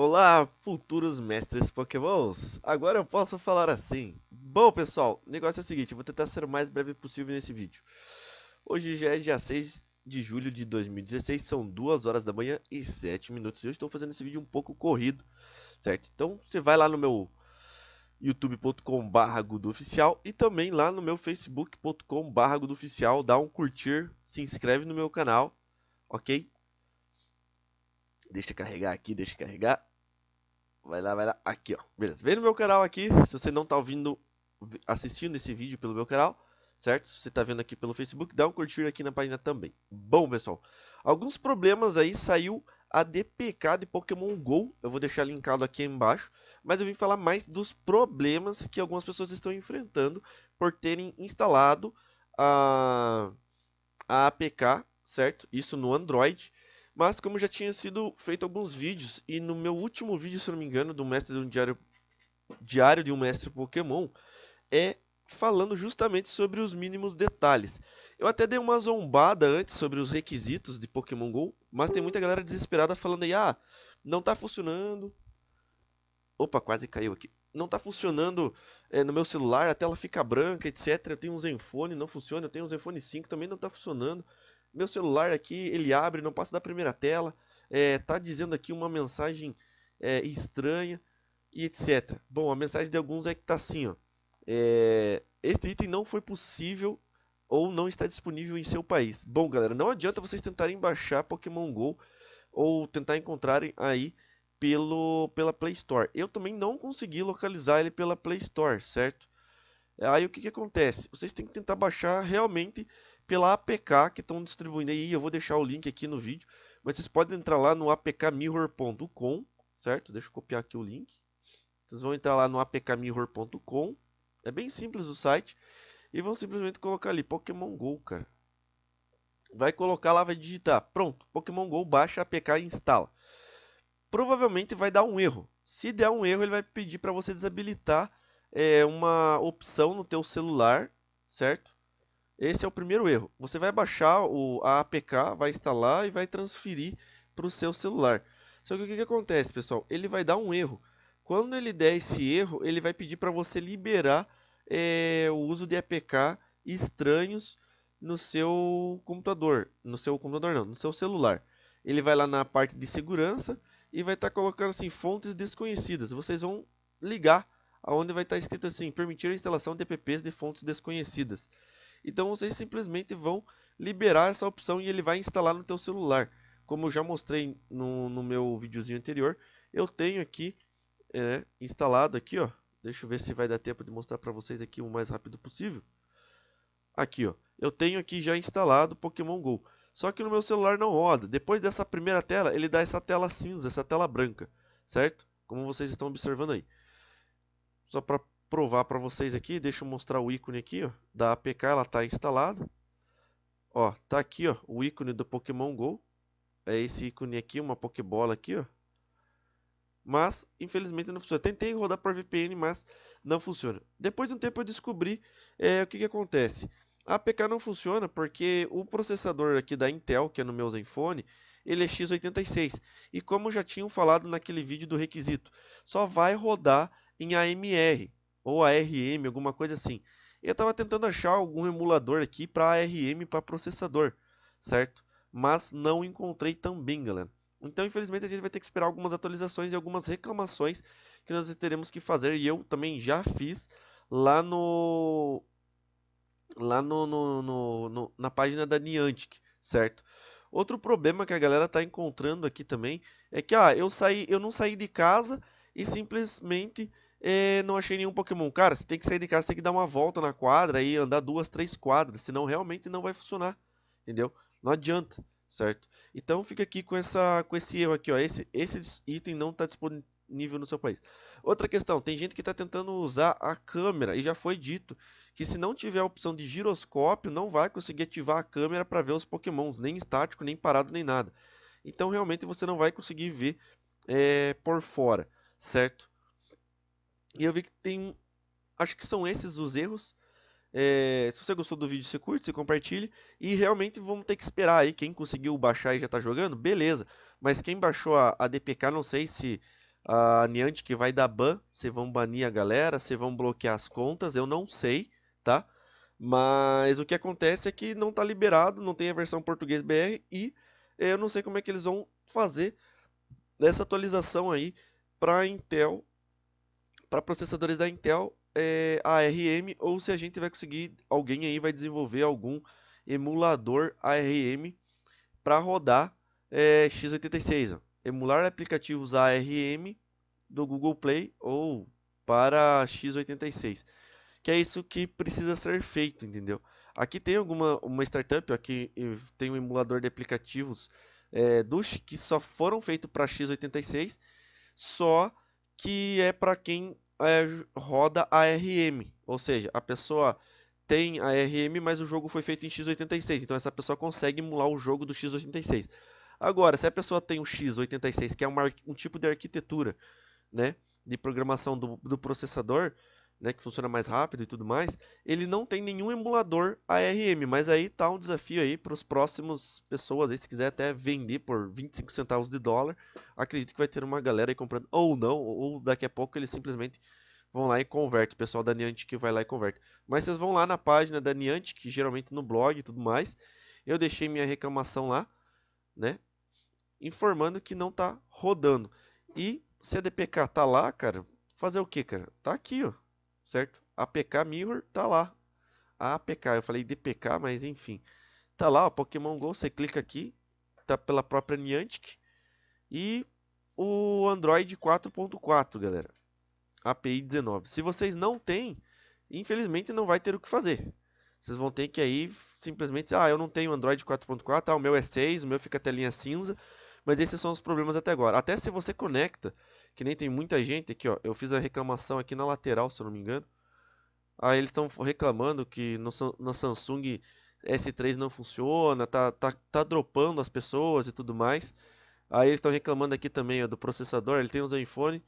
Olá, futuros mestres pokémons! Agora eu posso falar assim. Bom, pessoal, o negócio é o seguinte, eu vou tentar ser o mais breve possível nesse vídeo. Hoje já é dia 6 de julho de 2016, são 2 horas da manhã e 7 minutos. Eu estou fazendo esse vídeo um pouco corrido, certo? Então você vai lá no meu youtube.com barra oficial e também lá no meu facebook.com barra oficial dá um curtir, se inscreve no meu canal, ok? Deixa carregar aqui, deixa carregar. Vai lá, vai lá, aqui ó, beleza, vem no meu canal aqui, se você não tá ouvindo, assistindo esse vídeo pelo meu canal, certo? Se você tá vendo aqui pelo Facebook, dá um curtir aqui na página também. Bom pessoal, alguns problemas aí, saiu a DPK de Pokémon GO, eu vou deixar linkado aqui embaixo, mas eu vim falar mais dos problemas que algumas pessoas estão enfrentando por terem instalado a, a APK, certo? Isso no Android, mas como já tinha sido feito alguns vídeos, e no meu último vídeo, se não me engano, do mestre de um diário, diário de um mestre Pokémon, é falando justamente sobre os mínimos detalhes. Eu até dei uma zombada antes sobre os requisitos de Pokémon GO, mas tem muita galera desesperada falando aí, ah, não tá funcionando. Opa, quase caiu aqui. Não tá funcionando é, no meu celular, a tela fica branca, etc. Eu tenho um Zenfone, não funciona. Eu tenho um Zenfone 5, também não tá funcionando. Meu celular aqui, ele abre, não passa da primeira tela, é, tá dizendo aqui uma mensagem é, estranha e etc. Bom, a mensagem de alguns é que tá assim, ó. É, este item não foi possível ou não está disponível em seu país. Bom, galera, não adianta vocês tentarem baixar Pokémon Go ou tentar encontrarem aí pelo pela Play Store. Eu também não consegui localizar ele pela Play Store, certo? Aí o que, que acontece? Vocês têm que tentar baixar realmente pela APK que estão distribuindo aí. Eu vou deixar o link aqui no vídeo, mas vocês podem entrar lá no apkmirror.com, certo? Deixa eu copiar aqui o link. Vocês vão entrar lá no apkmirror.com. É bem simples o site e vão simplesmente colocar ali Pokémon Go, cara. Vai colocar lá, vai digitar, pronto, Pokémon Go baixa APK e instala. Provavelmente vai dar um erro. Se der um erro, ele vai pedir para você desabilitar é, uma opção no teu celular, certo? Esse é o primeiro erro. Você vai baixar o, a APK, vai instalar e vai transferir para o seu celular. Só que o que, que acontece, pessoal? Ele vai dar um erro. Quando ele der esse erro, ele vai pedir para você liberar é, o uso de APK estranhos no seu computador, no seu computador não, no seu celular. Ele vai lá na parte de segurança e vai estar tá colocando assim fontes desconhecidas. Vocês vão ligar onde vai estar escrito assim: permitir a instalação de apps de fontes desconhecidas. Então vocês simplesmente vão liberar essa opção e ele vai instalar no teu celular. Como eu já mostrei no, no meu videozinho anterior, eu tenho aqui é, instalado aqui, ó. Deixa eu ver se vai dar tempo de mostrar para vocês aqui o mais rápido possível. Aqui, ó. Eu tenho aqui já instalado Pokémon GO. Só que no meu celular não roda. Depois dessa primeira tela, ele dá essa tela cinza, essa tela branca, certo? Como vocês estão observando aí. Só para provar para vocês aqui, deixa eu mostrar o ícone aqui ó, da APK, ela está instalada. Ó, tá aqui ó, o ícone do Pokémon GO. É esse ícone aqui, uma Pokébola aqui, ó. Mas, infelizmente, não funciona. Tentei rodar para VPN, mas não funciona. Depois de um tempo eu descobri é, o que, que acontece. A APK não funciona porque o processador aqui da Intel, que é no meu Zenfone, ele é x86. E como já tinham falado naquele vídeo do requisito, só vai rodar em AMR ou ARM, alguma coisa assim. Eu estava tentando achar algum emulador aqui para ARM para processador, certo? Mas não encontrei também, galera. Então, infelizmente, a gente vai ter que esperar algumas atualizações e algumas reclamações que nós teremos que fazer. E eu também já fiz lá no lá no, no, no, no na página da Niantic, certo? Outro problema que a galera está encontrando aqui também é que ah, eu saí, eu não saí de casa e simplesmente é, não achei nenhum Pokémon. Cara, você tem que sair de casa, tem que dar uma volta na quadra e andar duas, três quadras, senão realmente não vai funcionar, entendeu? Não adianta, certo? Então fica aqui com essa com esse erro aqui, ó. Esse esse item não está disponível no seu país. Outra questão, tem gente que está tentando usar a câmera e já foi dito que se não tiver a opção de giroscópio, não vai conseguir ativar a câmera para ver os Pokémons, nem estático, nem parado, nem nada. Então realmente você não vai conseguir ver é, por fora, certo? E eu vi que tem. Acho que são esses os erros. É, se você gostou do vídeo, se curte, se compartilhe. E realmente vamos ter que esperar aí. Quem conseguiu baixar e já está jogando, beleza. Mas quem baixou a, a DPK, não sei se a Niantic que vai dar ban, se vão banir a galera, se vão bloquear as contas, eu não sei, tá? Mas o que acontece é que não está liberado, não tem a versão português BR e eu não sei como é que eles vão fazer dessa atualização aí para Intel para processadores da Intel é, ARM ou se a gente vai conseguir, alguém aí vai desenvolver algum emulador ARM para rodar é, x86. Emular aplicativos ARM do Google Play ou para x86. Que é isso que precisa ser feito, entendeu? Aqui tem alguma uma startup, aqui tem um emulador de aplicativos é, dos que só foram feitos para x86, só que é para quem é, roda ARM, ou seja, a pessoa tem ARM, mas o jogo foi feito em x86, então essa pessoa consegue emular o jogo do x86. Agora, se a pessoa tem o x86, que é uma, um tipo de arquitetura né, de programação do, do processador, né, que funciona mais rápido e tudo mais, ele não tem nenhum emulador ARM, mas aí tá um desafio aí para os próximos pessoas, aí, se quiser até vender por 25 centavos de dólar, acredito que vai ter uma galera aí comprando, ou não, ou daqui a pouco eles simplesmente vão lá e converte, o pessoal da Niantic vai lá e converte. Mas vocês vão lá na página da Niantic, geralmente no blog e tudo mais, eu deixei minha reclamação lá, né, informando que não tá rodando. E se a DPK tá lá, cara, fazer o que, cara? Tá aqui, ó certo? APK Mirror tá lá. A APK, eu falei DPK, mas enfim. Tá lá, ó, Pokémon Go, você clica aqui, tá pela própria Niantic. E o Android 4.4, galera. API 19. Se vocês não têm, infelizmente não vai ter o que fazer. Vocês vão ter que aí simplesmente, ah, eu não tenho Android 4.4, ah, o meu é 6, o meu fica até telinha cinza. Mas esses são os problemas até agora. Até se você conecta que nem tem muita gente aqui, ó. Eu fiz a reclamação aqui na lateral, se eu não me engano. Aí eles estão reclamando que no, Samsung S3 não funciona, tá, tá, tá dropando as pessoas e tudo mais. Aí eles estão reclamando aqui também ó, do processador, ele tem o Zenfone,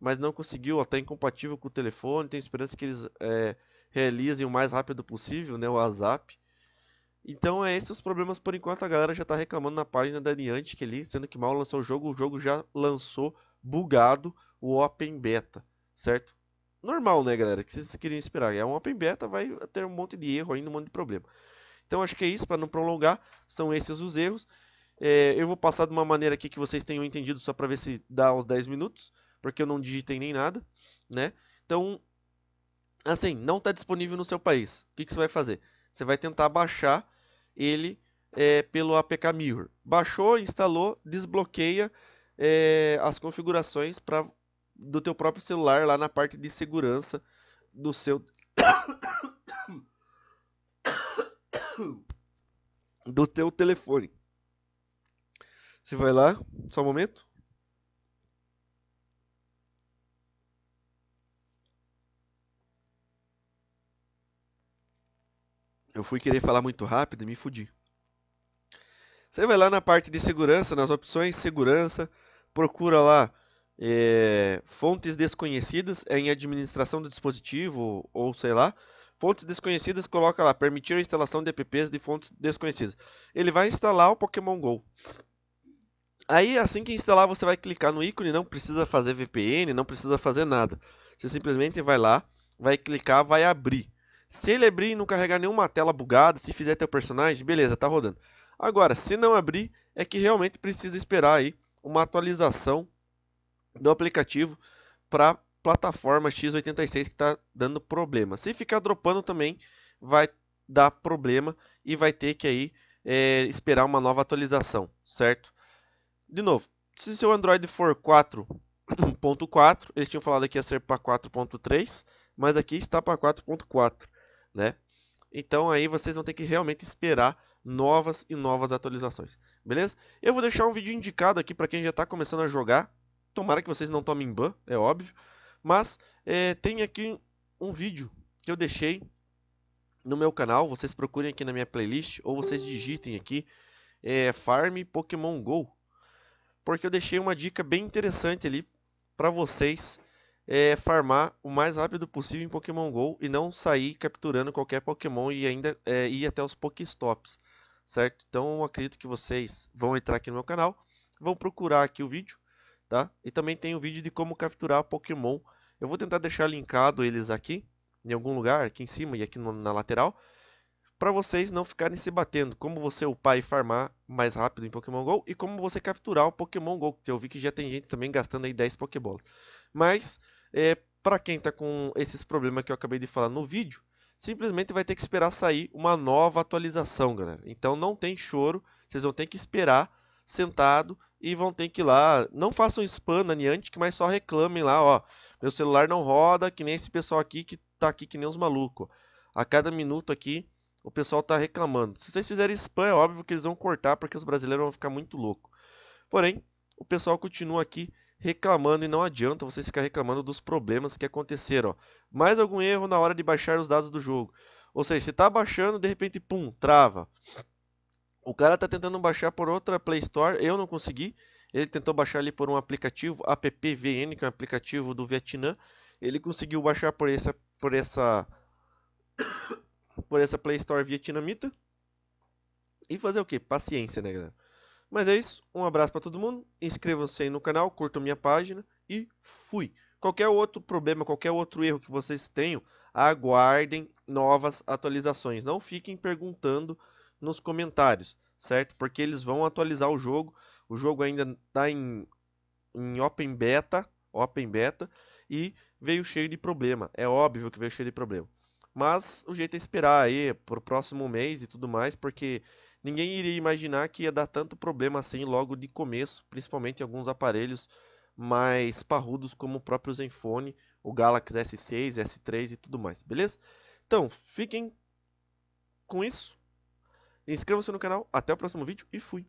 mas não conseguiu, tá incompatível com o telefone, tem esperança que eles é, realizem o mais rápido possível, né, o WhatsApp. Então é esses os problemas por enquanto, a galera já está reclamando na página da Niantic ali, sendo que mal lançou o jogo, o jogo já lançou bugado o Open Beta, certo? Normal, né, galera? que vocês queriam esperar? É um Open Beta, vai ter um monte de erro ainda, um monte de problema. Então, acho que é isso, para não prolongar, são esses os erros. É, eu vou passar de uma maneira aqui que vocês tenham entendido, só para ver se dá os 10 minutos, porque eu não digitei nem nada, né? Então, assim, não está disponível no seu país. O que, que você vai fazer? Você vai tentar baixar ele é, pelo APK Mirror. Baixou, instalou, desbloqueia é, as configurações pra, do teu próprio celular lá na parte de segurança do seu do teu telefone. Você vai lá, só um momento. Eu fui querer falar muito rápido e me fudi. Você vai lá na parte de segurança, nas opções segurança, procura lá é, fontes desconhecidas é em administração do dispositivo ou sei lá. Fontes desconhecidas, coloca lá, permitir a instalação de apps de fontes desconhecidas. Ele vai instalar o Pokémon GO. Aí assim que instalar você vai clicar no ícone, não precisa fazer VPN, não precisa fazer nada. Você simplesmente vai lá, vai clicar, vai abrir. Se ele abrir e não carregar nenhuma tela bugada, se fizer teu personagem, beleza, tá rodando. Agora, se não abrir, é que realmente precisa esperar aí uma atualização do aplicativo para plataforma x86 que está dando problema. Se ficar dropando também vai dar problema e vai ter que aí é, esperar uma nova atualização, certo? De novo, se seu Android for 4.4, eles tinham falado que ia ser para 4.3, mas aqui está para 4.4, né? Então aí vocês vão ter que realmente esperar novas e novas atualizações, beleza? Eu vou deixar um vídeo indicado aqui para quem já está começando a jogar, tomara que vocês não tomem ban, é óbvio, mas é, tem aqui um vídeo que eu deixei no meu canal, vocês procurem aqui na minha playlist ou vocês digitem aqui é, Farm Pokémon Go, porque eu deixei uma dica bem interessante ali para vocês é, farmar o mais rápido possível em Pokémon GO e não sair capturando qualquer Pokémon e ainda é, ir até os Pokéstops, certo? Então acredito que vocês vão entrar aqui no meu canal, vão procurar aqui o vídeo, tá? E também tem o um vídeo de como capturar Pokémon. Eu vou tentar deixar linkado eles aqui, em algum lugar, aqui em cima e aqui no, na lateral, para vocês não ficarem se batendo, como você upar é e farmar mais rápido em Pokémon GO e como você capturar o Pokémon GO, que eu vi que já tem gente também gastando aí 10 Pokébolas. Mas, é, para quem está com esses problemas que eu acabei de falar no vídeo, simplesmente vai ter que esperar sair uma nova atualização, galera. Então não tem choro, vocês vão ter que esperar sentado e vão ter que ir lá, não façam spam na Niantic, mas só reclamem lá, ó, meu celular não roda, que nem esse pessoal aqui que tá aqui que nem os malucos. A cada minuto aqui o pessoal tá reclamando. Se vocês fizerem spam, é óbvio que eles vão cortar porque os brasileiros vão ficar muito louco. Porém, o pessoal continua aqui reclamando e não adianta você ficar reclamando dos problemas que aconteceram. Ó. Mais algum erro na hora de baixar os dados do jogo. Ou seja, você está baixando, de repente, pum, trava. O cara está tentando baixar por outra Play Store, eu não consegui. Ele tentou baixar ali por um aplicativo, AppVN, que é um aplicativo do Vietnã. Ele conseguiu baixar por essa, por essa, por essa Play Store vietnamita. E fazer o que? Paciência, né, galera? Mas é isso, um abraço para todo mundo, inscrevam-se aí no canal, curtam minha página e fui! Qualquer outro problema, qualquer outro erro que vocês tenham, aguardem novas atualizações. Não fiquem perguntando nos comentários, certo? Porque eles vão atualizar o jogo. O jogo ainda está em, em open beta, open beta e veio cheio de problema. É óbvio que veio cheio de problema. Mas o jeito é esperar aí o próximo mês e tudo mais, porque Ninguém iria imaginar que ia dar tanto problema assim logo de começo, principalmente em alguns aparelhos mais parrudos como o próprio Zenfone, o Galaxy S6, S3 e tudo mais, beleza? Então, fiquem com isso. Inscreva-se no canal, até o próximo vídeo e fui!